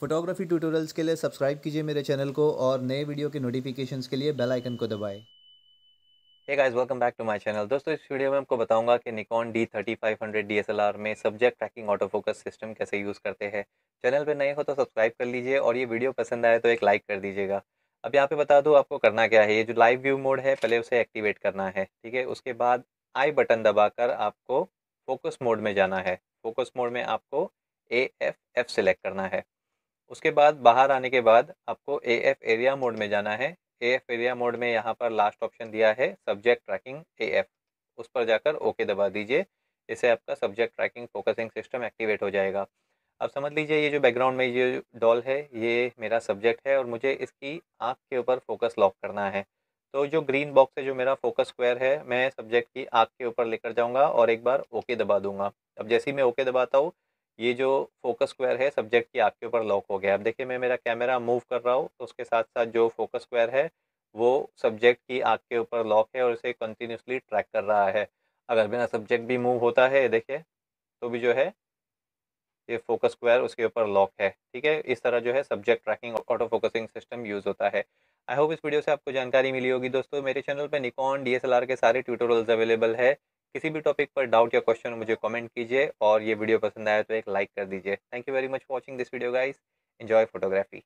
photography tutorials के लिए subscribe कीजिए मेरे चैनल को और नए वीडियो के नोटिफिकेशंस के लिए बेल आइकन को दबाए hey guys welcome back to my channel दोस्तों इस वीडियो में आपको बताऊंगा कि Nikon D thirty five hundred D S L R में subject tracking auto focus system कैसे यूज़ करते हैं चैनल पर नए हो तो सब्सक्राइब कर लीजिए और ये वीडियो पसंद आए तो एक लाइक कर दीजिएगा अब यहाँ पे बता दूँ आपको करना क्या है ये जो लाइव व्यू मोड है पहले उसे एक्टिवेट करना है ठीक है उसके बाद आई बटन दबाकर आपको फोकस मोड में जाना है फोकस मोड में आपको ए एफ एफ सेलेक्ट करना है उसके बाद बाहर आने के बाद आपको ए एफ एरिया मोड में जाना है ए एफ एरिया मोड में यहाँ पर लास्ट ऑप्शन दिया है सब्जेक्ट ट्रैकिंग ए एफ उस पर जाकर ओके दबा दीजिए इससे आपका subject tracking focusing system activate हो जाएगा अब समझ लीजिए ये जो बैकग्राउंड में ये डॉल है ये मेरा सब्जेक्ट है और मुझे इसकी आँख के ऊपर फोकस लॉक करना है तो जो ग्रीन बॉक्स है जो मेरा फोकस स्क्वायर है मैं सब्जेक्ट की आँख के ऊपर लेकर जाऊँगा और एक बार ओके दबा दूंगा अब जैसे ही मैं ओके दबाता हूँ ये जो फोकस स्क्वायर है सब्जेक्ट की आपके ऊपर लॉक हो गया अब देखिए मैं मेरा कैमरा मूव कर रहा हूँ तो उसके साथ साथ जो फोकस स्क्वायर है वो सब्जेक्ट की आँख के ऊपर लॉक है और इसे कंटिन्यूसली ट्रैक कर रहा है अगर मेरा सब्जेक्ट भी मूव होता है देखिए तो भी जो है ये फोकस स्क्वायर उसके ऊपर लॉक है ठीक है इस तरह जो है subject tracking auto focusing system use होता है आई होप इस वीडियो से आपको जानकारी मिली होगी दोस्तों मेरे चैनल पर निकॉन डी के सारे ट्यूटोरियल्स अवेलेबल है किसी भी टॉपिक पर डाउट या क्वेश्चन मुझे कमेंट कीजिए और ये वीडियो पसंद आया तो एक लाइक कर दीजिए thank you very much watching this video guys enjoy photography